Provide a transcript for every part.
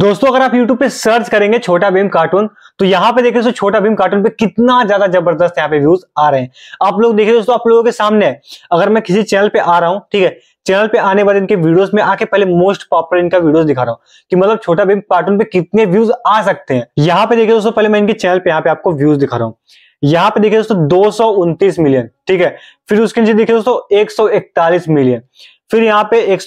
दोस्तों अगर आप YouTube पे सर्च करेंगे छोटा भीम कार्टून तो यहाँ पे देखिए दोस्तों छोटा भीम कार्टून पे कितना ज्यादा जबरदस्त यहाँ पे व्यूज आ रहे हैं आप लोग देखिए दोस्तों आप लोगों के सामने अगर मैं किसी चैनल पे आ रहा हूँ ठीक है चैनल पे आने वाले इनके वीडियोस में आके पहले मोस्ट पॉपुलर इनका वीडियोस दिखा रहा हूँ कि मतलब छोटा भीम कार्टून पे कितने व्यूज आ सकते हैं यहाँ पे देखिए दोस्तों पहले मैं इनके चैनल पे यहाँ पे आपको व्यूज दिखा रहा हूँ यहाँ पे देखिए दोस्तों दो मिलियन ठीक है फिर उसके नीचे देखिए दोस्तों एक मिलियन फिर यहाँ पे एक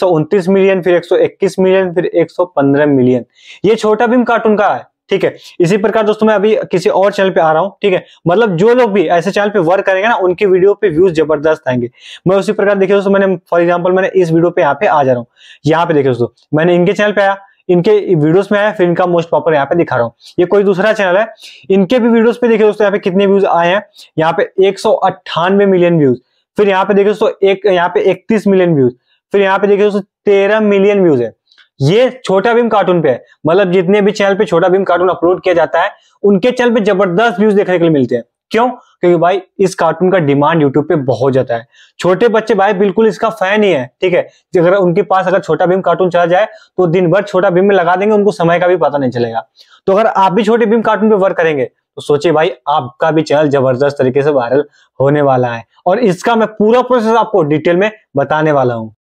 मिलियन फिर 121 मिलियन फिर 115 मिलियन ये छोटा भीम कार्टून का है ठीक है इसी प्रकार दोस्तों मैं अभी किसी और चैनल पे आ रहा हूँ ठीक है मतलब जो लोग भी ऐसे चैनल पे वर्क करेंगे ना उनके वीडियो पे व्यूज जबरदस्त आएंगे मैं उसी प्रकार देखिए दोस्तों मैंने फॉर एग्जाम्पल मैंने इस वीडियो पे यहाँ पे आ जा रहा हूँ यहाँ पे देखिए दोस्तों मैंने इनके चैनल पे आया इनके वीडियोस में आया फिर इनका मोस्ट पॉपुलर यहाँ पे दिखा रहा हूँ ये कोई दूसरा चैनल है इनके भी वीडियोस पे देखिए दोस्तों यहाँ पे कितने व्यूज आए हैं यहाँ पे एक मिलियन व्यूज फिर यहाँ पे देखिए दोस्तों एक यहाँ पे 31 मिलियन व्यूज फिर यहाँ पे देखिए दोस्तों तेरह मिलियन व्यूज है ये छोटा भीम कार्टून पे है मतलब जितने भी चैनल पे छोटा भीम कार्टून अपलोड किया जाता है उनके चैनल पे जबरदस्त व्यूज देखने के लिए मिलते हैं क्यों क्योंकि भाई इस कार्टून का डिमांड यूट्यूब पे बहुत ज्यादा है छोटे बच्चे भाई बिल्कुल इसका फैन ही है ठीक है अगर उनके पास अगर छोटा भीम कार्टून चला जाए तो दिन भर छोटा भीम में लगा देंगे उनको समय का भी पता नहीं चलेगा तो अगर आप भी छोटे भीम कार्टून पे वर्क करेंगे तो सोचिए भाई आपका भी चैनल जबरदस्त तरीके से वायरल होने वाला है और इसका मैं पूरा प्रोसेस आपको डिटेल में बताने वाला हूँ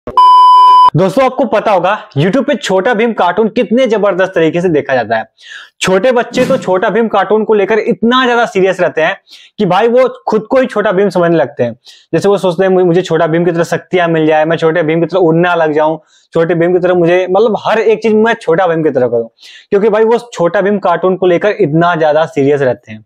दोस्तों आपको पता होगा YouTube पे छोटा भीम कार्टून कितने जबरदस्त तरीके से देखा जाता है छोटे बच्चे तो छोटा भीम कार्टून को लेकर इतना ज्यादा सीरियस रहते हैं कि भाई वो खुद को ही छोटा भीम समझने लगते हैं जैसे वो सोचते हैं मुझे छोटा भीम की तरह शक्तियां मिल जाए मैं छोटे भीम की तरह उड़ना लग जाऊं छोटे भीम की तरह मुझे मतलब हर एक चीज मैं छोटा भीम की तरह करूँ क्योंकि भाई वो छोटा भीम कार्टून को लेकर इतना ज्यादा सीरियस रहते हैं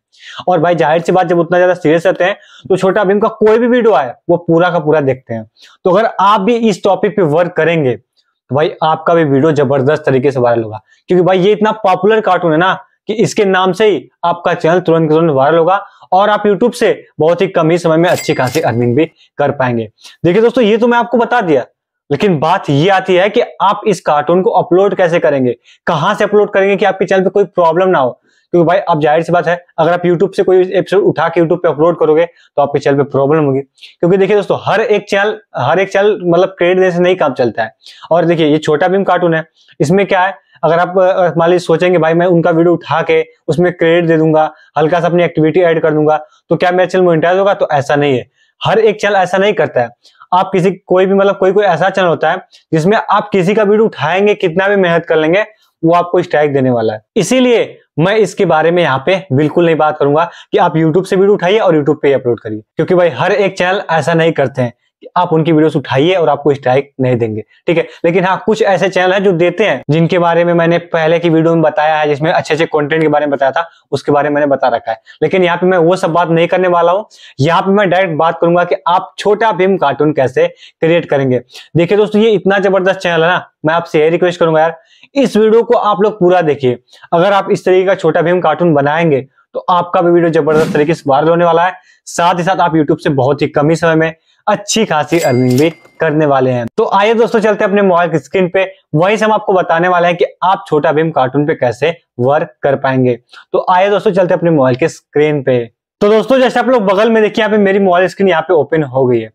और भाई जाहिर सी बात जब उतना ज्यादा सीरियस रहते हैं तो छोटा भीम का कोई भी वीडियो आए वो पूरा का पूरा देखते हैं तो अगर आप भी इस टॉपिक पे वर्क करेंगे तो भाई आपका भी वीडियो जबरदस्त तरीके से वायरल होगा क्योंकि भाई ये इतना पॉपुलर कार्टून है ना कि इसके नाम से ही आपका चैनल तुरंत तुरंत वायरल होगा और आप यूट्यूब से बहुत ही कम ही समय में अच्छी खासी अर्निंग भी कर पाएंगे देखिए दोस्तों ये तो मैं आपको बता दिया लेकिन बात ये आती है कि आप इस कार्टून को अपलोड कैसे करेंगे कहाँ से अपलोड करेंगे कि आपके चैनल पे कोई प्रॉब्लम ना हो क्योंकि भाई अब जाहिर सी बात है अगर आप YouTube से कोई एपिसोड उठा के YouTube पे अपलोड करोगे तो आपके चैनल पे प्रॉब्लम होगी क्योंकि देखिए दोस्तों हर एक चैनल हर एक चैनल मतलब क्रेडिट देने से नहीं काम चलता है और देखिए ये छोटा भीम कार्टून है इसमें क्या है अगर आप मान लीजिए सोचेंगे भाई मैं उनका वीडियो उठा के उसमें क्रेडिट दे दूंगा हल्का सा अपनी एक्टिविटी एड कर दूंगा तो क्या मेरा चैनल मोनिटाइज होगा तो ऐसा नहीं है हर एक चैनल ऐसा नहीं करता है आप किसी कोई भी मतलब कोई कोई ऐसा चैनल होता है जिसमें आप किसी का वीडियो उठाएंगे कितना भी मेहनत कर लेंगे वो आपको स्ट्राइक देने वाला है इसीलिए मैं इसके बारे में यहाँ पे बिल्कुल नहीं बात करूंगा कि आप YouTube से वीडियो उठाइए और YouTube पे ही अपलोड करिए क्योंकि भाई हर एक चैनल ऐसा नहीं करते हैं आप उनकी वीडियोस उठाइए और आपको स्ट्राइक नहीं देंगे ठीक है लेकिन हाँ कुछ ऐसे चैनल हैं जो देते हैं जिनके बारे में मैंने पहले की वीडियो में बताया है जिसमें अच्छे अच्छे कंटेंट के बारे में बताया था उसके बारे में मैंने बता रखा है लेकिन यहाँ पे मैं वो सब बात नहीं करने वाला हूँ यहाँ पे मैं डायरेक्ट बात करूंगा कि आप छोटा भीम कार्टून कैसे क्रिएट करेंगे देखिये दोस्तों ये इतना जबरदस्त चैनल है ना मैं आपसे यही रिक्वेस्ट करूंगा यार इस वीडियो को आप लोग पूरा देखिए अगर आप इस तरीके का छोटा भीम कार्टून बनाएंगे तो आपका भी वीडियो जबरदस्त तरीके से वायरल होने वाला है साथ ही साथ आप यूट्यूब से बहुत ही कम ही समय में अच्छी खासी अर्निंग भी करने वाले हैं तो आइए दोस्तों चलते अपने मोबाइल की स्क्रीन पे वहीं से हम आपको बताने वाले हैं कि आप छोटा भीम कार्टून पे कैसे वर्क कर पाएंगे तो आइए दोस्तों चलते अपने मोबाइल के स्क्रीन पे तो दोस्तों जैसे आप लोग बगल में देखिए यहाँ पे मेरी मोबाइल स्क्रीन यहाँ पे ओपन हो गई है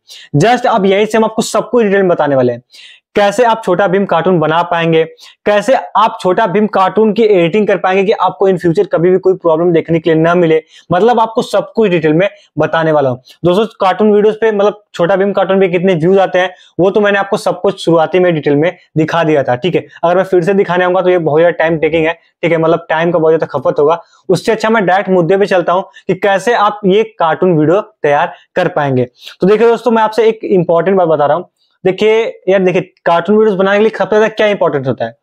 जस्ट अब यही से हम आपको सब कुछ डिटेल बताने वाले हैं कैसे आप छोटा भीम कार्टून बना पाएंगे कैसे आप छोटा भीम कार्टून की एडिटिंग कर पाएंगे कि आपको इन फ्यूचर कभी भी कोई प्रॉब्लम देखने के लिए ना मिले मतलब आपको सब कुछ डिटेल में बताने वाला हूँ दोस्तों कार्टून वीडियोस पे मतलब छोटा भीम कार्टून पे कितने व्यूज आते हैं वो तो मैंने आपको सब कुछ शुरुआती में डिटेल में दिखा दिया था ठीक है अगर मैं फिर से दिखाने आऊंगा तो ये बहुत ज्यादा टाइम टेकिंग है ठीक है मतलब टाइम का बहुत ज्यादा खपत होगा उससे अच्छा मैं डायरेक्ट मुद्दे पे चलता हूँ कि कैसे आप ये कार्टून वीडियो तैयार कर पाएंगे तो देखिए दोस्तों मैं आपसे एक इंपॉर्टेंट बात बता रहा हूँ देखिए यार देखिए कार्टून वीडियोस बनाने के लिए सबसे ज्यादा क्या इंपॉर्टेंट होता है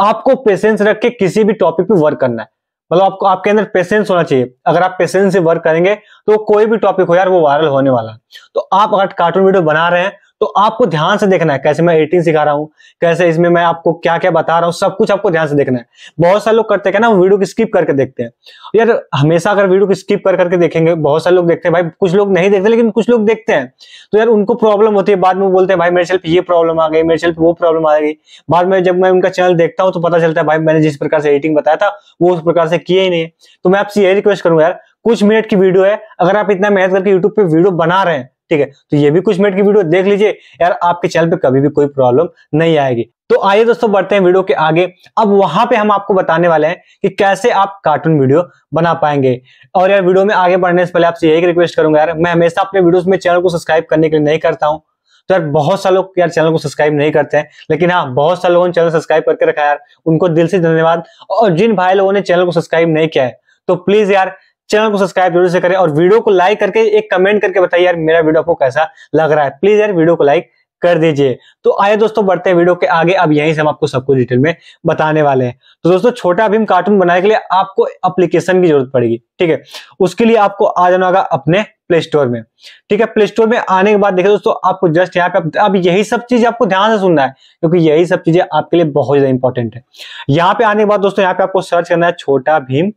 आपको पेशेंस रख के किसी भी टॉपिक पे वर्क करना है मतलब आपको आपके अंदर पेशेंस होना चाहिए अगर आप पेशेंस से वर्क करेंगे तो कोई भी टॉपिक हो यार वो वायरल होने वाला तो आप अगर कार्टून वीडियो बना रहे हैं तो आपको ध्यान से देखना है कैसे मैं 18 सिखा रहा हूँ कैसे इसमें मैं आपको क्या क्या बता रहा हूँ सब कुछ आपको ध्यान से देखना है बहुत सारे लोग करते हैं ना वीडियो को स्किप करके देखते हैं यार हमेशा अगर वीडियो को स्किप कर करके देखेंगे बहुत सारे लोग देखते हैं भाई कुछ लोग नहीं देखते लेकिन कुछ लोग देखते हैं तो यार उनको प्रॉब्लम होती है बाद में बोलते हैं भाई मेरे सेल्फ ये प्रॉब्लम आ गई मेरे सेल्फ वो प्रॉब्लम आ गई बाद में जब मैं उनका चैनल देखता हूँ तो पता चलता है भाई मैंने जिस प्रकार से एडिटिंग बताया था वो उस प्रकार से किए ही नहीं तो मैं आपसे यही रिक्वेस्ट करूंगा यार कुछ मिनट की वीडियो है अगर आप इतना मेहनत करके यूट्यूब पे वीडियो बना रहे हैं ठीक है तो ये भी कुछ मिनट की वीडियो देख लीजिए यार आपके चैनल पे कभी भी कोई प्रॉब्लम नहीं आएगी तो आइए दोस्तों बढ़ते हैं वीडियो के आगे अब वहां पे हम आपको बताने वाले हैं कि कैसे आप कार्टून वीडियो बना पाएंगे और यार वीडियो में आगे बढ़ने से पहले आपसे यही रिक्वेस्ट करूंगा यार मैं हमेशा अपने वीडियो में चैनल को सब्सक्राइब करने के लिए नहीं करता हूँ तो यार बहुत सारे लोग यार चैनल को सब्सक्राइब नहीं करते हैं लेकिन हाँ बहुत सारे लोगों ने चैनल सब्सक्राइब करके रखा है यार उनको दिल से धन्यवाद और जिन भाई लोगों ने चैनल को सब्सक्राइब नहीं किया है तो प्लीज यार चैनल को सब्सक्राइब जरूर से करें और वीडियो को लाइक करके एक कमेंट करके बताइए यार मेरा वीडियो आपको कैसा लग रहा है प्लीज यार वीडियो को लाइक कर दीजिए तो आइए दोस्तों बढ़ते हैं वीडियो के आगे अब यहीं से हम आपको सब कुछ डिटेल में बताने वाले हैं तो दोस्तों छोटा भीम कार्टून बनाने के लिए आपको एप्लीकेशन की जरूरत पड़ेगी ठीक है उसके लिए आपको आ जाना होगा अपने प्ले स्टोर में ठीक है प्ले स्टोर में आने के बाद देखिए दोस्तों आपको जस्ट यहाँ पे अब यही सब चीज आपको ध्यान से सुनना है क्योंकि यही सब चीजें आपके लिए बहुत ज्यादा इंपॉर्टेंट है यहाँ पे आने के बाद दोस्तों यहाँ पे आपको सर्च करना है छोटा भीम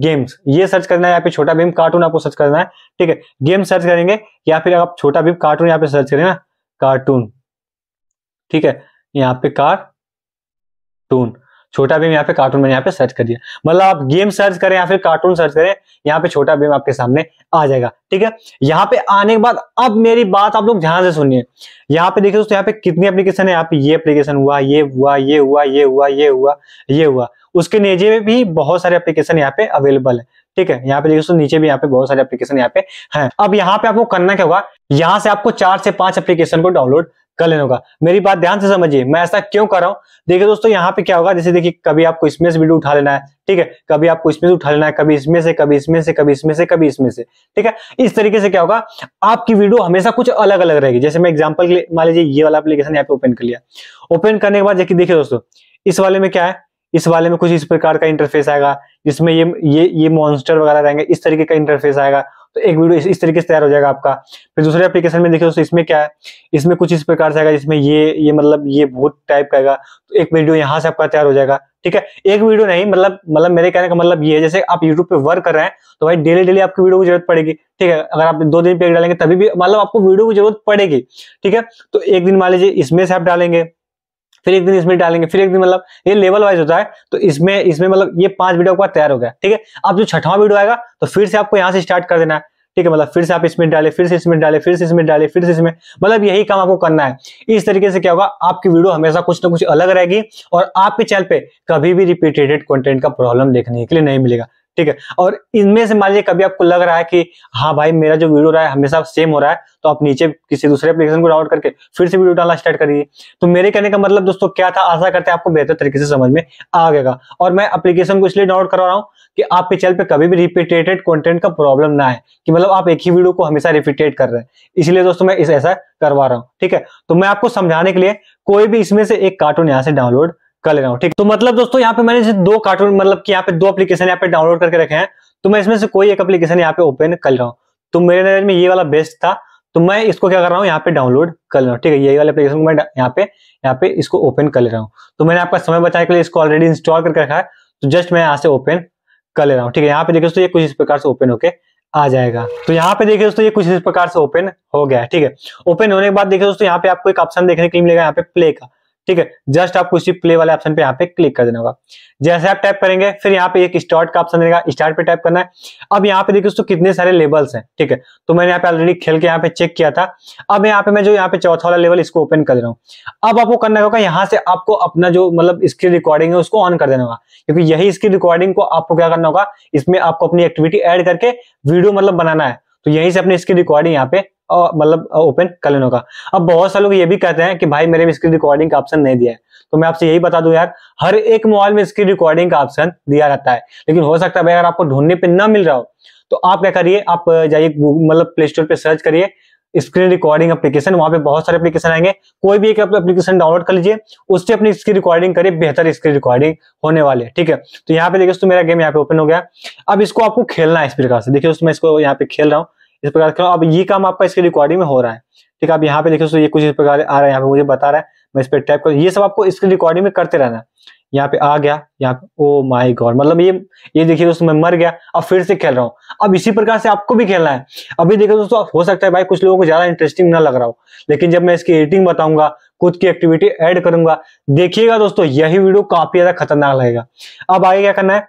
गेम्स ये सर्च करना है या फिर छोटा भीम कार्टून आपको सर्च करना है ठीक है गेम सर्च करेंगे या फिर आप छोटा भीम कार्टून यहाँ पे सर्च करें ना कार्टून ठीक है यहाँ पे कार्टून छोटा भीम यहाँ पे कार्टून मैंने यहाँ पे सर्च कर दिया मतलब आप गेम सर्च करें या फिर कार्टून सर्च करें यहाँ पे छोटा भीम आपके सामने आ जाएगा ठीक है यहाँ पे आने के बाद अब मेरी बात आप लोग ध्यान से सुनिए यहाँ पे देखिए दोस्तों यहाँ पे कितनी एप्लीकेशन है यहाँ पे ये एप्लीकेशन हुआ ये हुआ ये हुआ ये हुआ ये हुआ ये हुआ उसके नीचे में भी बहुत सारे एप्लीकेशन यहाँ पे अवेलेबल है ठीक है यहाँ पे देखिए दोस्तों नीचे भी यहाँ पे बहुत सारे एप्लीकेशन यहाँ पे हैं अब यहाँ पे आपको करना क्या होगा यहाँ से आपको चार से पांच एप्लीकेशन को डाउनलोड कर लेने होगा मेरी बात ध्यान से समझिए मैं ऐसा क्यों कर रहा हूँ देखिए दोस्तों यहाँ पे क्या होगा जैसे देखिए कभी आपको इसमें से वीडियो उठा लेना है ठीक है कभी आपको इसमें से उठा लेना है कभी इसमें से कभी इसमें से कभी इसमें से कभी इसमें से ठीक है इस तरीके से क्या होगा आपकी वीडियो हमेशा कुछ अलग अलग रहेगी जैसे मैं एग्जाम्पल मान लीजिए ये वाला अपलीकेशन यहाँ पे ओपन कर लिया ओपन करने के बाद देखिए दोस्तों इस वाले में क्या है इस वाले में कुछ इस प्रकार का इंटरफेस आएगा जिसमें ये ये ये मॉन्स्टर वगैरह रहेंगे इस तरीके का इंटरफेस आएगा तो एक वीडियो इस तरीके से तैयार हो जाएगा आपका फिर दूसरे एप्लीकेशन में देखिए दोस्तों इसमें क्या है इसमें कुछ इस प्रकार से आएगा जिसमें ये ये मतलब ये बहुत टाइप का आएगा तो एक वीडियो यहाँ से आपका तैयार हो जाएगा ठीक है एक वीडियो नहीं मतलब मतलब मेरे कहने का मतलब ये है जैसे आप यूट्यूब पे वर्क कर रहे हैं तो भाई डेली डेली आपकी वीडियो की जरूरत पड़ेगी ठीक है अगर आप दो दिन पे डालेंगे तभी भी मतलब आपको वीडियो की जरूरत पड़ेगी ठीक है तो एक दिन मान लीजिए इसमें से आप डालेंगे फिर एक दिन इसमें डालेंगे फिर एक दिन मतलब ये लेवल वाइज होता है तो इसमें इसमें मतलब ये पांच वीडियो आपका तैयार हो गया ठीक है अब जो छठवां वीडियो आएगा तो फिर से आपको यहाँ से स्टार्ट कर देना है ठीक है मतलब फिर से आप इसमें डाले फिर से इसमें डाले फिर से इसमें डाले फिर से इसमें मतलब यही काम आपको करना है इस तरीके से क्या होगा आपकी वीडियो हमेशा कुछ ना कुछ अलग रहेगी और आपके चैनल पे कभी भी रिपीटेटेड कंटेंट का प्रॉब्लम देखने के लिए नहीं मिलेगा ठीक है और इनमें से मान लीजिए कभी आपको लग रहा है कि हाँ भाई मेरा जो वीडियो रहा है हमेशा सेम हो रहा है तो आप नीचे किसी दूसरे एप्लीकेशन को डाउनलोड करके फिर से वीडियो डालना स्टार्ट करिए तो मेरे कहने का मतलब दोस्तों क्या था आशा करते हैं आपको बेहतर तरीके से समझ में आ गएगा और मैं अप्लीकेशन को इसलिए डाउनलोड करवा रहा हूँ कि आपके चैनल पर कभी भी रिपीटेटेड कंटेंट का प्रॉब्लम ना है कि मतलब आप एक ही वीडियो को हमेशा रिपीटेट कर रहे हैं इसलिए दोस्तों मैं इस ऐसा करवा रहा हूँ ठीक है तो मैं आपको समझाने के लिए कोई भी इसमें से एक कार्टून यहाँ से डाउनलोड कर ले रहा हूँ ठीक तो मतलब दोस्तों यहाँ पे मैंने जैसे दो कार्टून मतलब कि यहाँ पे दो एप्लीकेशन यहाँ पे डाउनलोड करके रखे हैं तो मैं इसमें से कोई एक एप्लीकेशन यहाँ पे ओपन कर रहा हूँ तो मेरे नजर में ये वाला बेस्ट था तो मैं इसको क्या कर रहा हूँ यहाँ पे डाउनलोड कर रहा हूँ ठीक है यही वाले एप्लीकेशन को मैं यहाँ पे यहाँ पे इसको ओपन कर ले रहा हूँ तो मैंने आपका समय बचाने के लिए इसको ऑलरेडी इंस्टॉल करके रखा है तो जस्ट मैं यहाँ से ओपन कर ले रहा हूँ ठीक है यहाँ पे देखिए दोस्तों ये कुछ इस प्रकार से ओपन होके आ जाएगा तो यहाँ पे देखिए दोस्तों ये कुछ इस प्रकार से ओपन हो गया ठीक है ओपन होने के बाद देखिए दोस्तों यहाँ पे आपको एक ऑप्शन देखने के लिए मिलेगा यहाँ पे प्ले का ठीक है जस्ट आपको उसी प्ले वाले ऑप्शन पे यहाँ पे क्लिक कर देना होगा जैसे आप टाइप करेंगे फिर यहाँ पे एक स्टार्ट का ऑप्शन देगा स्टार्ट पे टाइप करना है अब यहाँ पे देखिए दोस्तों कितने सारे लेवल्स हैं ठीक है तो मैंने यहाँ पे ऑलरेडी खेल के यहाँ पे चेक किया था अब यहाँ पे मैं जो यहाँ पे चौथा वाला लेवल इसको ओपन कर दे रहा हूँ अब आपको करना होगा यहाँ से आपको अपना जो मतलब इसकी रिकॉर्डिंग है उसको ऑन कर देना होगा क्योंकि यही इसकी रिकॉर्डिंग को आपको क्या करना होगा इसमें आपको अपनी एक्टिविटी एड करके वीडियो मतलब बनाना है तो यहीं से अपने इसकी रिकॉर्डिंग यहाँ पे मतलब ओपन कर लेने का अब बहुत सारे लोग ये भी कहते हैं कि भाई मेरे में स्क्रीन रिकॉर्डिंग का ऑप्शन नहीं दिया है तो मैं आपसे यही बता दूं यार हर एक मोबाइल में स्क्रीन रिकॉर्डिंग का ऑप्शन दिया रहता है लेकिन हो सकता है भाई अगर आपको ढूंढने पर ना मिल रहा हो तो आप क्या करिए आप जाइए मतलब प्ले स्टोर पर सर्च करिए स्क्रीन रिकॉर्डिंग एप्लीकेशन वहां पे बहुत सारे एप्लीकेशन आएंगे कोई भी एक एप्लीकेशन डाउनलोड कर लीजिए उससे अपनी स्क्रीन रिकॉर्डिंग करिए बेहतर स्क्रीन रिकॉर्डिंग होने वाले है ठीक है तो यहाँ पे देखिए दोस्तों मेरा गेम यहाँ पे ओपन हो गया अब इसको आपको खेलना है इस प्रकार से देखिए दोस्तों मैं इसको यहाँ पे खेल रहा हूँ इस प्रकार का अब ये काम आपका इसके रिकॉर्डिंग में हो रहा है ठीक है आप यहाँ पे लिखे तो ये कुछ इस प्रकार आ रहा है यहाँ पे मुझे बता रहा है मैं इस पर टाइप कर ये सब आपको इसके रिकॉर्डिंग में करते रहना यहाँ पे आ गया यहाँ पे ओ माई गॉड मतलब ये ये देखिए दोस्तों मैं मर गया अब फिर से खेल रहा हूँ अब इसी प्रकार से आपको भी खेलना है अभी देखिए दोस्तों हो सकता है भाई कुछ लोगों को ज्यादा इंटरेस्टिंग ना लग रहा हो लेकिन जब मैं इसकी एडिटिंग बताऊंगा खुद की एक्टिविटी ऐड करूंगा देखिएगा दोस्तों यही वीडियो काफी ज्यादा खतरनाक लगेगा अब आगे क्या करना है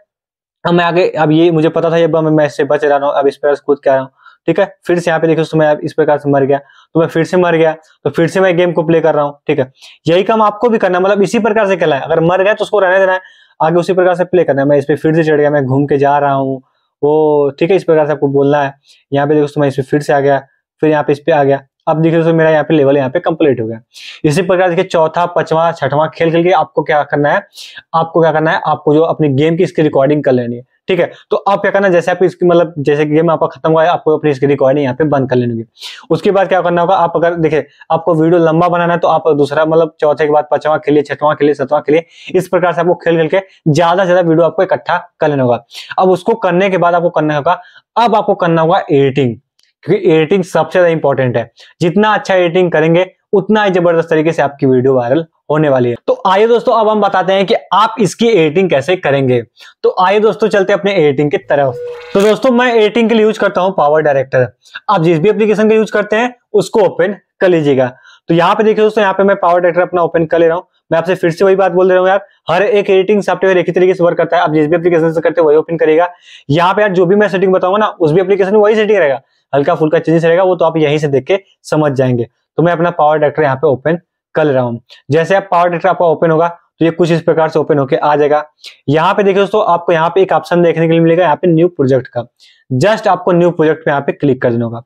अब मैं आगे अब ये मुझे पता था ये मैं इससे बच रहा हूँ अब इस पर खुद कह रहा हूँ ठीक है फिर से यहाँ पे देखो तो मैं इस प्रकार से मर गया तो मैं फिर से मर गया तो फिर से मैं गेम को प्ले कर रहा हूँ ठीक है यही काम आपको भी करना है मतलब इसी प्रकार से कहला है अगर मर गया तो उसको रहने देना है आगे उसी प्रकार से प्ले करना है मैं इस पर फिर से चढ़ गया मैं घूम के जा रहा हूँ वो ठीक है इस प्रकार से आपको बोलना है यहाँ पे देखो तो मैं इस पर फिर से आ गया फिर यहाँ पे इस पर आ गया अब देखिए दोस्तों मेरा यहाँ पे लेवल यहाँ पे कंप्लीट हो गया इसी प्रकार देखिए चौथा पांचवा छठवा खेल खेल के आपको क्या करना है आपको क्या करना है आपको जो अपनी गेम की इसकी रिकॉर्डिंग कर लेनी है ठीक है तो आप क्या करना जैसे आप इसकी मतलब जैसे गेम आपका खत्म हुआ है आपको अपनी इसकी रिकॉर्डिंग यहाँ पे बंद कर लेनी उसके बाद क्या करना होगा आप अगर देखिए आपको वीडियो लंबा बनाना है तो आप दूसरा मतलब चौथे के बाद पांचवा के लिए छठवां के लिए सातवां के लिए इस प्रकार से आपको खेल खेल के ज्यादा से ज्यादा वीडियो आपको इकट्ठा कर लेना होगा अब उसको करने के बाद आपको करना होगा अब आपको करना होगा एडिटिंग क्योंकि एडिटिंग सबसे ज्यादा इंपॉर्टेंट है जितना अच्छा एडिटिंग करेंगे उतना ही जबरदस्त तरीके से आपकी वीडियो वायरल होने वाली है तो आइए दोस्तों अब हम बताते हैं कि आप इसकी एडिटिंग कैसे करेंगे तो आइए दोस्तों चलते हैं अपने एडिटिंग की तरफ तो दोस्तों मैं एडिटिंग के लिए यूज करता हूँ पावर डायरेक्टर आप जिस भी एप्लीकेशन का यूज करते हैं उसको ओपन कर लीजिएगा तो यहाँ पे देखिए दोस्तों यहाँ पे मैं पावर डायरेक्टर अपना ओपन कर ले रहा हूँ मैं आपसे फिर से वही बात बोल रहा हूँ यार हर एक एडिटिंग सॉफ्टवेयर एक ही तरीके से वर्क करता है आप जिस भी एप्लीकेशन से करते हैं वही ओपन करेगा यहाँ पे यार जो भी मैं सेटिंग बताऊंगा ना उस भी एप्लीकेशन में वही सेटिंग रहेगा हल्का फुल्का चेंजेस रहेगा वो तो आप यहीं से देख के समझ जाएंगे तो मैं अपना पावर डायरेक्टर यहाँ पे ओपन कर रहा हूँ जैसे आप पावर डायरेक्टर आपका ओपन होगा तो ये कुछ इस प्रकार से ओपन होकर आ जाएगा यहाँ पे देखिए दोस्तों आपको यहाँ पे एक ऑप्शन देखने के लिए मिलेगा यहाँ पे न्यू प्रोजेक्ट का जस्ट आपको न्यू प्रोजेक्ट पे यहाँ पे क्लिक कर देना होगा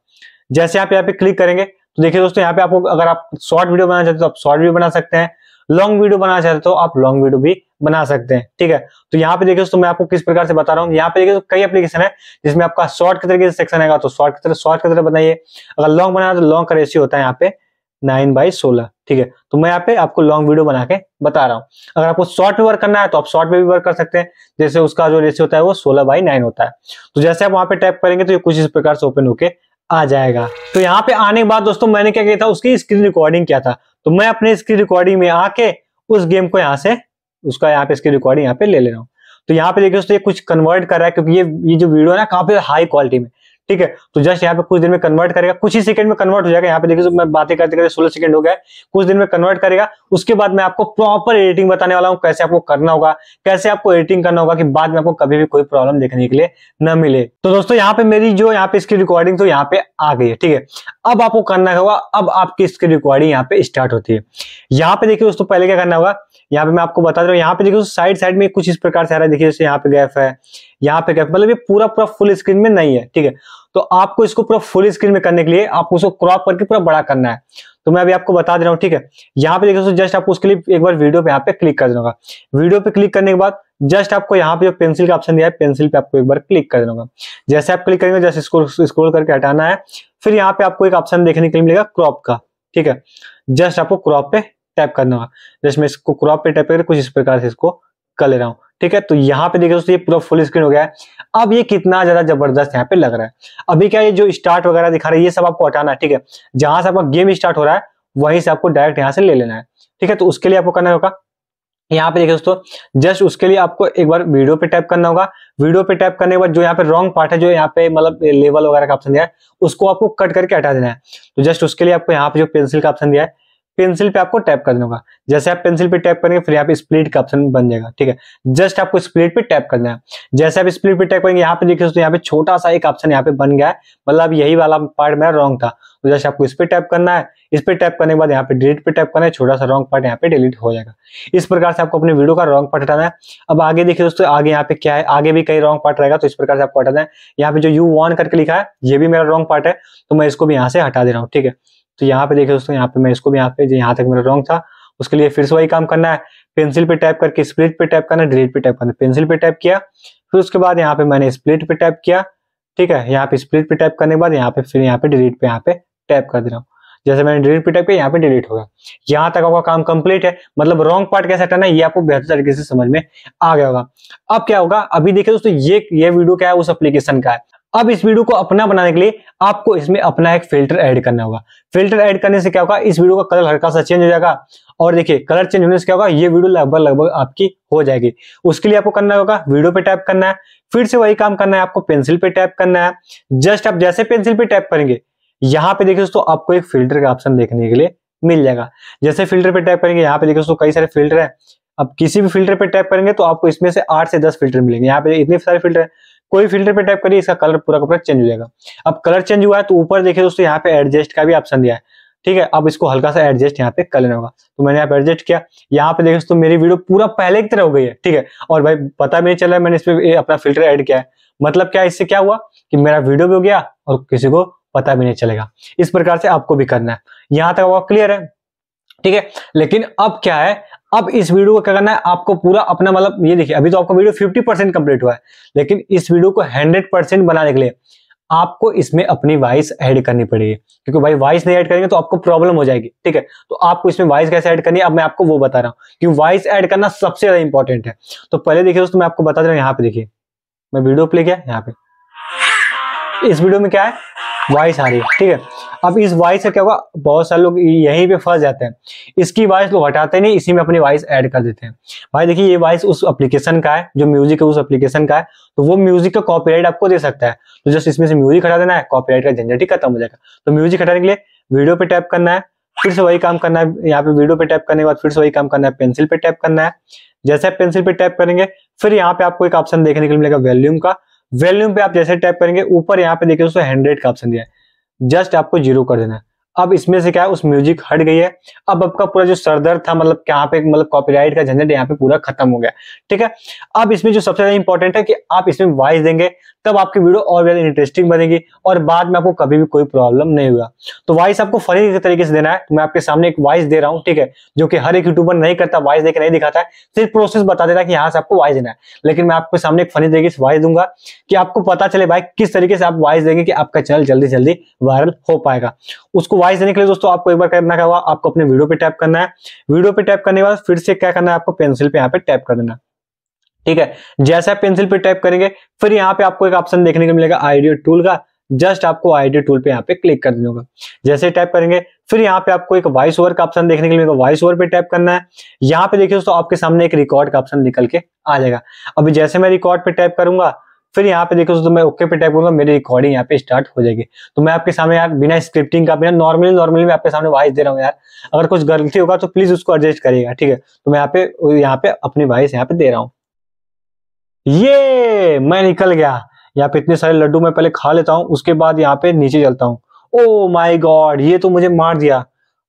जैसे आप यहाँ पे क्लिक करेंगे तो देखिए दोस्तों यहाँ पे आपको अगर आप शॉर्ट वीडियो बनाना चाहते हो तो आप शॉर्ट वीडियो बना सकते हैं लॉन्ग वीडियो बनाना चाहते हो तो आप लॉन्ग वीडियो भी बना सकते हैं ठीक है तो यहाँ पे देखिए दोस्तों मैं आपको किस प्रकार से बता रहा हूँ यहाँ पे देखिए तो कई एप्लीकेशन है जिसमें आपका शॉर्ट के तरीके से सेक्शन आएगा तो शॉर्ट की तरह शॉर्ट की तरह बनाइए अगर लॉन्ग बनाया तो लॉन्ग का रेशियो होता है यहाँ पे नाइन बाई सोलह ठीक है तो मैं यहाँ पे आपको लॉन्ग वीडियो बना के बता रहा हूँ अगर आपको शॉर्ट में वर्क करना है तो आप शॉर्ट में भी वर्क कर सकते हैं जैसे उसका जो रेशियो होता है वो सोलह बाई नाइन होता है तो जैसे आप वहां पे टाइप करेंगे तो ये कुछ इस प्रकार से ओपन होके आ जाएगा तो यहाँ पे आने के बाद दोस्तों मैंने क्या किया था उसकी स्क्रीन रिकॉर्डिंग किया था तो मैं अपने स्क्रीन रिकॉर्डिंग में आके उस गेम को यहाँ से उसका यहाँ पे स्क्रीन रिकॉर्डिंग यहाँ पे ले ले रहा हूँ तो यहाँ पे देखिए दोस्तों ये कुछ कन्वर्ट कर रहा है क्योंकि ये ये जो वीडियो है ना काफी हाई क्वालिटी में ठीक है तो जस्ट यहाँ पे कुछ दिन में कन्वर्ट करेगा कुछ ही सेकंड में कन्वर्ट हो जाएगा यहाँ पे देखिए मैं बातें करते करते सोलह सेकंड हो गया कुछ दिन में कन्वर्ट करेगा उसके बाद मैं आपको प्रॉपर एडिटिंग बताने वाला हूँ कैसे आपको करना होगा कैसे आपको एडिटिंग करना होगा कि बाद में आपको कभी भी कोई प्रॉब्लम देखने के लिए न मिले तो दोस्तों यहाँ पे मेरी जो यहाँ पे इसकी रिकॉर्डिंग तो यहाँ पे आ गई है ठीक है अब आपको करना होगा अब आपकी इसकी रिकॉर्डिंग यहाँ पे स्टार्ट होती है यहाँ पे देखिए दोस्तों पहले क्या करना होगा यहाँ पे मैं आपको बता दे रहा हूँ यहाँ पे देखिए साइड साइड में कुछ इस प्रकार से आ रहा है देखिए जैसे यहाँ पे गैप है यहाँ पे क्या मतलब ये पूरा पूरा फुल स्क्रीन में नहीं है ठीक है तो आपको इसको पूरा फुल स्क्रीन में करने के लिए आपको उसको क्रॉप करके पूरा बड़ा करना है तो मैं अभी आपको बता दे रहा हूँ ठीक है यहाँ पे देखो जस्ट आपको उसके लिए एक बार वीडियो पे यहाँ पे क्लिक कर देना वीडियो पे क्लिक करने के बाद जस्ट आपको यहाँ पे जो पेंसिल का ऑप्शन दिया है पेंसिल पे आपको एक बार क्लिक कर देना जैसे आप क्लिक करेंगे जैसे स्क्रोल करके हटाना है फिर यहाँ पे आपको एक ऑप्शन देखने के लिए मिलेगा क्रॉप का ठीक है जस्ट आपको क्रॉप पे टैप करना होगा जस्ट मैं इसको क्रॉप पे टैप करके कुछ इस प्रकार से इसको कर ले रहा हूँ ठीक है तो यहाँ पे देखिए दोस्तों ये पूरा फुल स्क्रीन हो गया है अब ये कितना ज्यादा जबरदस्त यहाँ पे लग रहा है अभी क्या ये जो स्टार्ट वगैरह दिखा रहा है ये सब आपको हटाना है ठीक है जहां से आपका गेम स्टार्ट हो रहा है वहीं से आपको डायरेक्ट यहाँ से ले लेना है ठीक है तो उसके लिए आपको करना होगा यहाँ पे देखिए दोस्तों जस्ट उसके लिए आपको एक बार वीडियो पे टाइप करना होगा वीडियो पे टाइप करने के बाद जो यहाँ पे रॉन्ग पार्ट है जो यहाँ पे मतलब लेवल वगैरह का ऑप्शन दिया है उसको आपको कट करके हटा देना है तो जस्ट उसके लिए आपको यहाँ पे जो पेंसिल का ऑप्शन दिया है पेंसिल पे आपको टैप कर देगा जैसे आप पेंसिल पे टैप करेंगे फिर यहाँ पे स्प्लिट का ऑप्शन बन जाएगा ठीक है जस्ट आपको स्प्लिट पे टैप करना है जैसे आप स्प्लिट पे टैप करेंगे यहाँ पे देखिए यहाँ पे छोटा सा एक ऑप्शन यहाँ पे बन गया है मतलब यही वाला पार्ट मेरा रॉन्ग था तो जैसे आपको इस पर टैप करना है इस पर टैप करने के बाद यहाँ पे डिलीट पे टैप करना है छोटा सा रॉन्ग पार्ट यहाँ पे डिलीट हो जाएगा इस प्रकार से आपको अपने वीडियो का रॉन्ग पार्ट हटाना है अब आगे देखिए दोस्तों आगे यहाँ पे क्या है आगे भी कई रॉन्ग पार्ट रहेगा तो इस प्रकार से आपको हटाना है यहाँ पे जो यू वन करके लिखा है ये भी मेरा रॉन्ग पार्ट है तो मैं इसको भी यहाँ से हटा दे रहा हूँ ठीक है तो यहाँ पे देखिए दोस्तों यहाँ पे मैं इसको भी यहाँ पे यहाँ तक मेरा रॉन्ग था उसके लिए फिर से वही काम करना है पेंसिल पे टाइप करके स्प्लिट पे टाइप करना डिलीट पे टाइप करना पेंसिल पे टाइप किया फिर उसके बाद यहाँ पे मैंने स्प्लिट पे टाइप किया ठीक है यहाँ पे स्प्लिट पे टाइप करने के बाद यहाँ पे फिर यहाँ पे डिलीट पे यहाँ पे टाइप कर दे रहा हूँ जैसे मैंने डिलीट पे टाइप किया यहाँ पे डिलीट होगा यहाँ तक आपका काम कम्प्लीट है मतलब रॉन्ग पार्ट कैसे हटाना है ये आपको बेहतर तरीके से समझ में आ गया होगा अब क्या होगा अभी देखिए दोस्तों ये ये वीडियो क्या है उस एप्लीकेशन का है अब इस वीडियो को अपना बनाने के लिए आपको इसमें अपना एक फिल्टर ऐड करना होगा फिल्टर ऐड करने से क्या होगा इस वीडियो का कलर हल्का सा चेंज हो जाएगा और देखिए कलर चेंज होने से क्या होगा ये वीडियो लगभग लगभग आपकी हो जाएगी उसके लिए आपको करना होगा वीडियो पे टैप करना है फिर से वही काम करना है आपको पेंसिल पे टैप करना है जस्ट आप जैसे पेंसिल पे टैप करेंगे यहाँ पे देखिए दोस्तों आपको एक फिल्टर का ऑप्शन देखने के लिए मिल जाएगा जैसे फिल्टर पे टैप करेंगे यहाँ पे देखिए दोस्तों कई सारे फिल्टर है आप किसी भी फिल्टर पे टैप करेंगे तो आपको इसमें से आठ से दस फिल्टर मिलेंगे यहाँ पे इतने सारे फिल्टर है कोई फिल्टर पे टाइप करिए इसका कलर पूरा कपड़ा चेंज हो जाएगा अब कलर चेंज हुआ है तो ऊपर देखिए दोस्तों यहाँ पे एडजस्ट का भी ऑप्शन दिया है ठीक है अब इसको हल्का सा एडजस्ट यहाँ पे कर लेना होगा तो मैंने यहाँ पे एडजस्ट किया यहाँ पे देखिए दोस्तों मेरी वीडियो पूरा पहले की तरह हो गई है ठीक है और भाई पता भी नहीं चला मैंने इस पर अपना फिल्टर एड किया है मतलब क्या इससे क्या हुआ कि मेरा वीडियो भी हो गया और किसी को पता भी नहीं चलेगा इस प्रकार से आपको भी करना है यहाँ तक आपका क्लियर है ठीक है लेकिन अब क्या है अब इस वीडियो को क्या करना है आपको पूरा अपना मतलब ये देखिए अभी तो आपका वीडियो 50 परसेंट कंप्लीट हुआ है लेकिन इस वीडियो को 100 परसेंट बनाने के लिए आपको इसमें अपनी वॉइस ऐड करनी पड़ेगी क्योंकि भाई वॉइस नहीं ऐड करेंगे तो आपको प्रॉब्लम हो जाएगी ठीक है तो आपको इसमें वॉइस कैसे ऐड करनी है अब मैं आपको वो बता रहा हूँ कि वॉइस ऐड करना सबसे ज्यादा इंपॉर्टेंट है तो पहले देखिए दोस्तों मैं आपको बता दे रहा हूँ यहाँ पे देखिए मैं वीडियो प्ले किया यहाँ पे इस वीडियो में क्या है वॉइस आ रही है ठीक है अब इस वॉइस से क्या होगा बहुत सारे लोग यहीं पे फंस जाते हैं इसकी वॉइस लोग हटाते नहीं इसी में अपनी वॉइस ऐड कर देते हैं भाई देखिए ये वॉइस उस एप्लीकेशन का है जो म्यूजिक है उस एप्लीकेशन का है तो वो म्यूजिक का कॉपीराइट आपको दे सकता है तो जस्ट इसमें से म्यूजिक हटा देना है कॉपीराइट का झंझट ही खत्म हो जाएगा तो म्यूजिक हटाने के लिए वीडियो पे टैप करना है फिर से वही काम करना है यहाँ पे वीडियो पे टैप करने के बाद फिर से वही काम करना है पेंसिल पे टैप करना है जैसे आप पेंसिल पे टैप करेंगे फिर यहाँ पे आपको एक ऑप्शन देखने के लिए मिलेगा वॉल्यूम का वैल्यूम पे आप जैसे टाइप करेंगे ऊपर यहाँ पे देखिए दोस्तों हंड्रेड का ऑप्शन दिया है जस्ट आपको जीरो कर देना है अब इसमें से क्या है उस म्यूजिक हट गई है अब आपका पूरा जो सरदर था मतलब यहाँ पे मतलब कॉपीराइट का झंझट यहाँ पे पूरा खत्म हो गया ठीक है अब इसमें जो सबसे ज्यादा इंपॉर्टेंट है कि आप इसमें वॉइस देंगे तब आपकी वीडियो और ज्यादा इंटरेस्टिंग बनेगी और बाद में आपको कभी भी कोई प्रॉब्लम नहीं हुआ तो वॉइस आपको फनी तरीके से देना है तो मैं आपके सामने एक वॉइस दे रहा हूँ ठीक है जो कि हर एक यूट्यूबर नहीं करता वॉइस देकर नहीं दिखाता है सिर्फ प्रोसेस बता देता है कि यहाँ से आपको वॉइस देना है लेकिन मैं आपके सामने एक फनी तरीके से वॉइस दूंगा कि आपको पता चले भाई किस तरीके से आप वॉइस देंगे कि आपका चैनल जल्दी जल्दी वायरल हो पाएगा उसको वॉइस देने के लिए दोस्तों आपको एक बार करना क्या हुआ आपको अपने वीडियो पे टैप करना है वीडियो पे टैप करने के बाद फिर से क्या करना है आपको पेंसिल पे यहाँ पे टैप कर देना ठीक है जैसे आप पेंसिल पे टाइप करेंगे फिर यहाँ पे आपको एक ऑप्शन देखने को मिलेगा आइडियो टूल का जस्ट आपको आइडियो टूल पे यहाँ पे क्लिक कर देगा जैसे टाइप करेंगे फिर यहाँ पे आपको एक वॉइस ओवर का ऑप्शन देखने के लिए वॉइस ओवर पे टाइप करना है यहाँ पे देखिए दोस्तों आपके सामने एक रिकॉर्ड का ऑप्शन निकल के आ जाएगा अभी जैसे मैं रिकॉर्ड पे टाइप करूंगा फिर यहाँ पे देखो तो मैं ओके पे टाइप करूंगा मेरी रिकॉर्डिंग यहाँ पे स्टार्ट हो जाएगी तो मैं आपके सामने यार बिना स्क्रिप्टिंग का बिना नॉर्मली नॉर्मली मैं आपके सामने वॉइस दे रहा हूँ यार अगर कुछ गलती होगा तो प्लीज उसको एडजस्ट करिएगा ठीक है तो मैं यहाँ पे यहाँ पे अपनी वॉइस यहाँ पे दे रहा हूँ ये मैं निकल गया यहाँ पे इतने सारे लड्डू मैं पहले खा लेता हूँ उसके बाद यहाँ पे नीचे चलता हूँ ओ माई गॉड ये तो मुझे मार दिया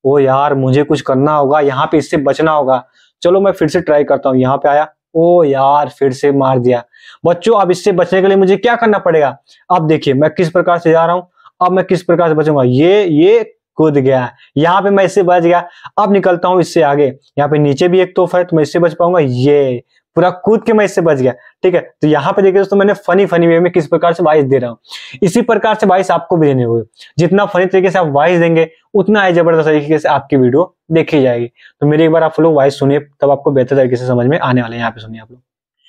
ओ यार मुझे कुछ करना होगा यहाँ पे इससे बचना होगा चलो मैं फिर से ट्राई करता हूँ यहाँ पे आया ओ यार फिर से मार दिया बच्चों अब इससे बचने के लिए मुझे क्या करना पड़ेगा अब देखिए मैं किस प्रकार से जा रहा हूँ अब मैं किस प्रकार से बचूंगा ये ये कूद गया यहाँ पे मैं इससे बच गया अब निकलता हूँ इससे आगे यहाँ पे नीचे भी एक तोहफा है तो मैं इससे बच पाऊंगा ये पूरा कूद के मैं इससे बच गया ठीक है तो यहाँ पे देखिए दोस्तों मैंने फनी फनी वे में किस प्रकार से वाइस दे रहा हूँ इसी प्रकार से वाइस आपको भी देने होगी जितना फनी तरीके से आप वाइस देंगे उतना ही जबरदस्त तरीके से आपकी वीडियो देखी जाएगी तो मेरी एक बार आप लोग वाइस सुनिए तब आपको बेहतर तरीके से समझ में आने वाले यहाँ पे सुनिए आप लोग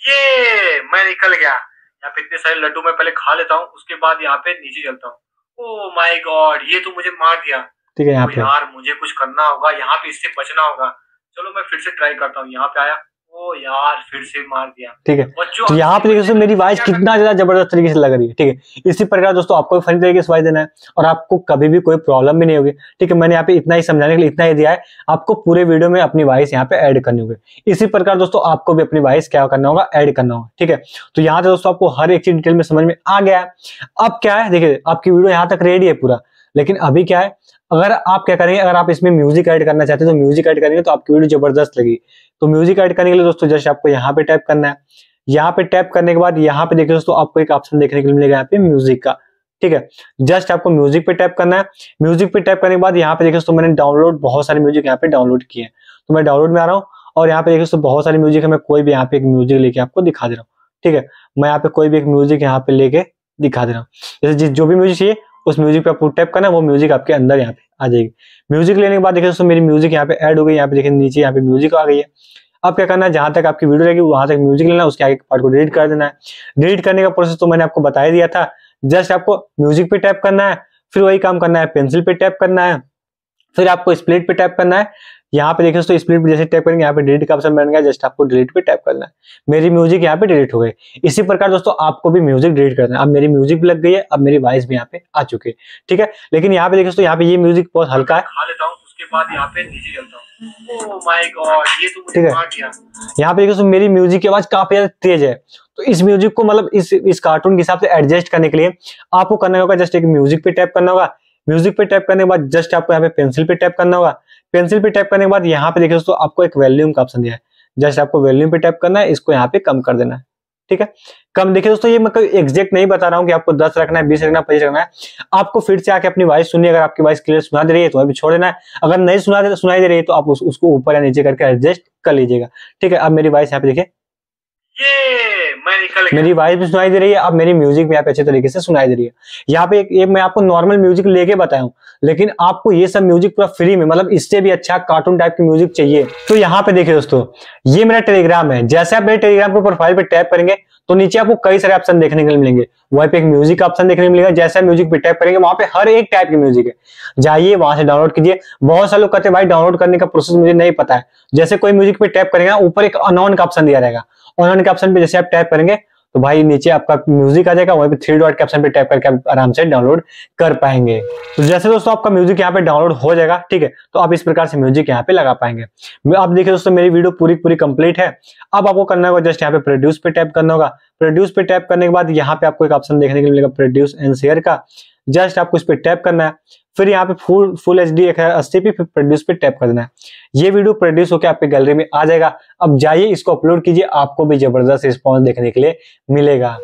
ये मैं निकल गया यहाँ पे इतने सारे लड्डू मैं पहले खा लेता हूँ उसके बाद यहाँ पे नीचे चलता हूँ ओ माई गॉड ये तो मुझे मार दिया ठीक है यहाँ oh पे यार मुझे कुछ करना होगा यहाँ पे इससे बचना होगा चलो मैं फिर से ट्राई करता हूँ यहाँ पे आया यार फिर से मार दिया ठीक है तो यहाँ पे देखिए मेरी वॉइस कितना ज्यादा जबरदस्त तरीके से लग रही है ठीक है इसी प्रकार दोस्तों आपको भी फनी तरीके से वॉइस देना है और आपको कभी भी कोई प्रॉब्लम भी नहीं होगी ठीक है मैंने यहाँ पे इतना ही समझाने के लिए इतना ही दिया है आपको पूरे वीडियो में अपनी वॉइस यहाँ पे एड करनी होगी इसी प्रकार दोस्तों आपको भी अपनी वॉइस क्या करना होगा एड करना होगा ठीक है तो यहाँ से दोस्तों आपको हर एक चीज डिटेल में समझ में आ गया है अब क्या है देखिये आपकी वीडियो यहाँ तक रेडी है पूरा लेकिन अभी क्या है अगर आप क्या करेंगे अगर आप इसमें म्यूजिक ऐड करना चाहते हैं तो म्यूजिक ऐड करेंगे तो आपकी वीडियो जबरदस्त लगी तो म्यूजिक ऐड करने के लिए दोस्तों जैसे आपको यहाँ पे टैप करना है यहाँ पे टैप करने के बाद यहाँ पे देखिए दोस्तों आपको एक ऑप्शन देखने के लिए मिलेगा यहाँ पे म्यूजिक का ठीक है जस्ट आपको म्यूजिक पे टैप करना है म्यूजिक पे टैप करने के बाद यहाँ पे देखिए दोस्तों मैंने डाउनलोड बहुत सारे म्यूजिक यहाँ पे डाउनलोड किए तो मैं डाउनलोड में आ रहा हूँ और यहाँ पे देखिए दोस्तों बहुत सारे म्यूजिक है मैं कोई भी यहाँ पे एक म्यूजिक लेके आपको दिखा दे रहा हूँ ठीक है मैं यहाँ पे कोई भी एक म्यूजिक यहाँ पे लेके दिखा दे रहा हूँ जैसे जो भी म्यूजिक चाहिए उस म्यूजिक पे आपको टैप करना है वो म्यूजिक आपके अंदर यहाँ पे आ जाएगी म्यूजिक लेने के बाद देखिए दोस्तों मेरी म्यूजिक यहाँ पे ऐड हो गई यहाँ पे देखिए नीचे यहाँ पे म्यूजिक आ गई है अब क्या करना है जहां तक आपकी वीडियो रहेगी वहां तक म्यूजिक लेना उसके आगे पार्ट को डिलीट कर देना है डिलीट करने का प्रोसेस तो मैंने आपको बता दिया था जस्ट आपको म्यूजिक पे टैप करना है फिर वही काम करना है पेंसिल पे टैप करना है फिर आपको स्प्लिट पे टैप करना है यहाँ पे देखिए दोस्तों स्प्लिट जैसे टाइप करेंगे यहाँ पे डिलीट का ऑप्शन बन गया जस्ट आपको डिलीट पे टाइप करना है मेरी म्यूजिक यहाँ पे डिलीट हो गई इसी प्रकार दोस्तों आपको भी म्यूजिक डिलीट करना है अब मेरी म्यूजिक भी लग गई है अब मेरी वॉइस भी यहाँ पे आ चुकी है ठीक है लेकिन यहाँ पे देखिए दोस्तों यहाँ पे ये म्यूजिक बहुत हल्का है यहाँ पे नीचे oh तो ठीक है यहाँ पे देखिए मेरी म्यूजिक की आवाज काफी ज्यादा तेज है तो इस म्यूजिक को मतलब इस इस कार्टून के हिसाब से एडजस्ट करने के लिए आपको करना होगा जस्ट एक म्यूजिक पे टैप करना होगा म्यूजिक पे टैप करने के बाद जस्ट आपको यहाँ पे पेंसिल पे टैप करना होगा पेंसिल पे टाइप करने के बाद यहाँ पे देखिए दोस्तों आपको एक वैल्यूम का ऑप्शन दिया है जस्ट आपको वैल्यूम पे टाइप करना है इसको यहाँ पे कम कर देना है ठीक है कम देखिए दोस्तों ये मैं एग्जैक्ट नहीं बता रहा हूँ कि आपको दस रखना है बीस रखना है पच्चीस रखना है आपको फिर से आके अपनी वॉइस सुनिए अगर आपकी वॉइस क्लियर सुना दे रही है तो अभी छोड़ देना है अगर नहीं सुना दे सुनाई दे रही है तो आप उसको ऊपर या नीचे करके एडजस्ट कर लीजिएगा ठीक है अब मेरी वॉइस यहाँ पे देखिए मैं मेरी वाइफ भी सुनाई दे रही है अब मेरी म्यूजिक भी आप अच्छे तरीके से सुनाई दे रही है यहाँ पे एक, एक मैं आपको नॉर्मल म्यूजिक लेके बताया हूँ लेकिन आपको ये सब म्यूजिक पूरा फ्री में मतलब इससे भी अच्छा कार्टून टाइप की म्यूजिक चाहिए तो यहाँ पे देखिए दोस्तों ये मेरा टेलीग्राम है जैसे आप मेरे टेलीग्राम के प्रोफाइल पे टैप करेंगे तो नीचे आपको कई सारे ऑप्शन देखने को मिलेंगे वहां पे एक म्यूजिक का ऑप्शन देखने को मिलेगा जैसे म्यूजिक पे टैप करेंगे वहां पे हर एक टाइप की म्यूजिक है जाइए वहां से डाउनलोड कीजिए बहुत सारे लोग कहते हैं भाई डाउनलोड करने का प्रोसेस मुझे नहीं पता है जैसे कोई म्यूजिक पे टैप करेगा ऊपर एक अनॉन का ऑप्शन दिया रहेगा ऑनलाइन के ऑप्शन पे जैसे आप टैप करेंगे तो भाई नीचे आपका म्यूजिक आ जाएगा वहीं पे थ्री डॉट के ऑप्शन पे टैप करके आप आराम से डाउनलोड कर पाएंगे तो जैसे दोस्तों आपका म्यूजिक यहाँ पे डाउनलोड हो जाएगा ठीक है तो आप इस प्रकार से म्यूजिक यहाँ पे लगा पाएंगे आप देखिए दोस्तों मेरी वीडियो पूरी पूरी कंप्लीट है अब आपको करना होगा जस्ट यहाँ पे प्रोड्यूस पे टैप करना होगा प्रोड्यूस पे टैप करने के बाद यहाँ पे आपको एक ऑप्शन देखने के लिए मिलेगा प्रोड्यूस एंड शेयर का जस्ट आपको इस पर टैप करना है फिर यहाँ पे फुल फुल एच डी एक हजार अस्सी पी फिर प्रोड्यूस पे टैप कर देना है ये वीडियो प्रोड्यूस होकर आपके गैलरी में आ जाएगा अब जाइए इसको अपलोड कीजिए आपको भी जबरदस्त रिस्पॉन्स देखने के लिए मिलेगा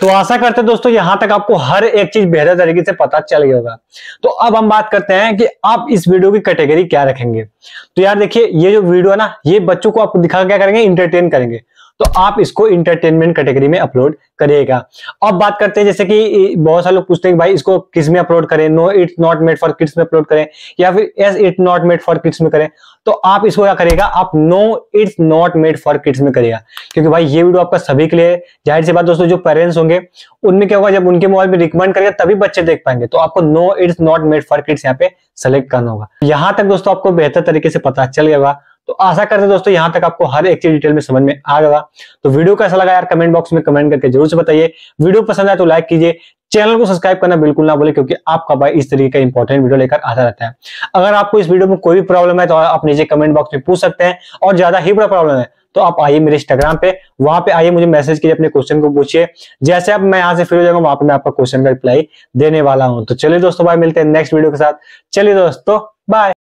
तो आशा करते हैं दोस्तों यहाँ तक आपको हर एक चीज बेहतर तरीके से पता चल गया होगा तो अब हम बात करते हैं कि आप इस वीडियो की कैटेगरी क्या रखेंगे तो यार देखिए ये जो वीडियो है ना ये बच्चों को आपको दिखा क्या करेंगे इंटरटेन करेंगे तो आप इसको इंटरटेनमेंट कैटेगरी में अपलोड करिएगा अब बात करते हैं जैसे कि बहुत सारे लोग पूछते हैं भाई इसको किस में अपलोड करें no it not made for kids में अपलोड करें या फिर yes it not made for kids में करें तो आप इसको क्या करेगा आप no it's not made for kids में करेगा क्योंकि भाई ये वीडियो आपका सभी के लिए जाहिर सी बात दोस्तों जो पेरेंट्स होंगे उनमें क्या होगा जब उनके मोबाइल में रिकमेंड करेगा तभी बच्चे देख पाएंगे तो आपको no it's not made for kids यहाँ पे सेलेक्ट करना होगा यहां तक दोस्तों आपको बेहतर तरीके से पता चल गया तो आशा करते हैं दोस्तों यहाँ तक आपको हर एक चीज डिटेल में समझ में आ गया तो वीडियो कैसा लगा यार कमेंट बॉक्स में कमेंट करके जरूर से बताइए वीडियो पसंद आए तो लाइक कीजिए चैनल को सब्सक्राइब करना बिल्कुल ना बोले क्योंकि आपका भाई इस तरीके का इंपॉर्टेंट वीडियो लेकर आता रहता है अगर आपको इस वीडियो में कोई भी प्रॉब्लम है तो आप नीचे कमेंट बॉक्स में पूछ सकते हैं और ज्यादा ही बड़ा प्रॉब्लम है तो आप आइए मेरे इंस्टाग्राम पे वहां पे आइए मुझे मैसेज कीजिए अपने क्वेश्चन को पूछिए जैसे आप मैं यहाँ से फिर हो जाऊंगा वहां पर मैं आपका क्वेश्चन का रिप्लाई देने वाला हूँ तो चलिए दोस्तों भाई मिलते हैं नेक्स्ट वीडियो के साथ चलिए दोस्तों बाय